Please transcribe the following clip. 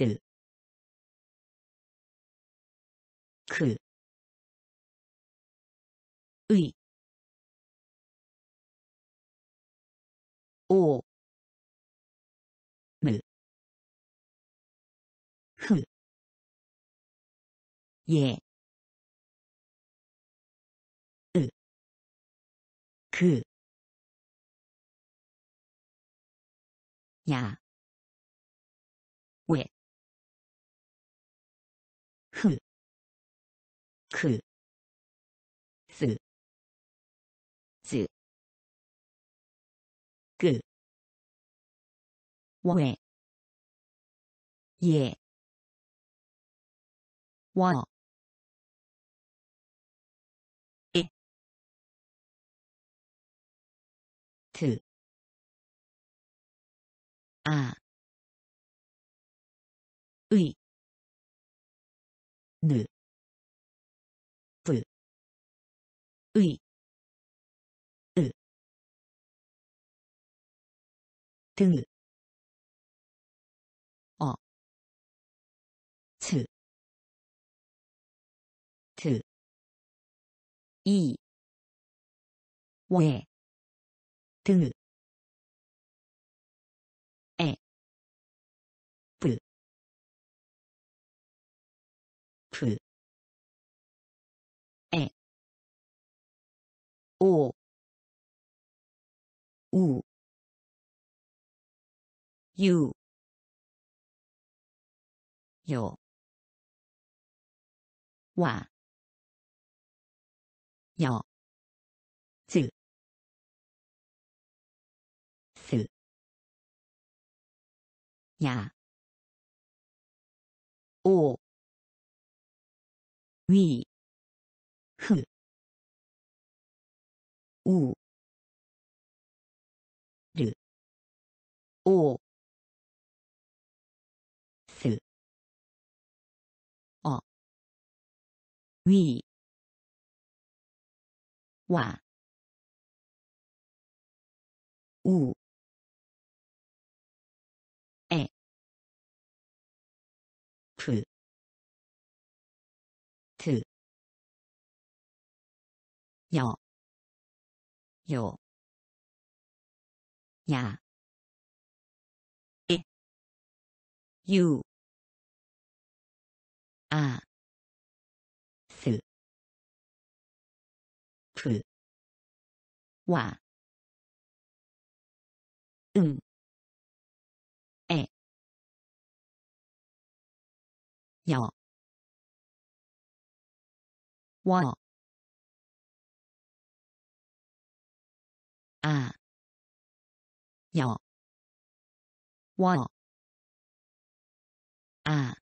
뜰, 그, 의, 오, 늘, 흐, 예, 으, 그, 야, 왜, 그, 쓰, 쓰, 그, 왜, 예, 와, 이, 트, 아, 의, 느, 불, 의, 을, 등을, 어, 츠, 트, 이, 외, 등을, 에, 불, 불, 五，五，有，有，哇，有，子，子，呀，五，微。 우, 르, 오, 스, 어, 위, 와, 우, 에, 프, 트, 여. 요, 야, 이, 유, 아, 스, 프, 와, 응, 에, 여, 워. 要，哇，啊。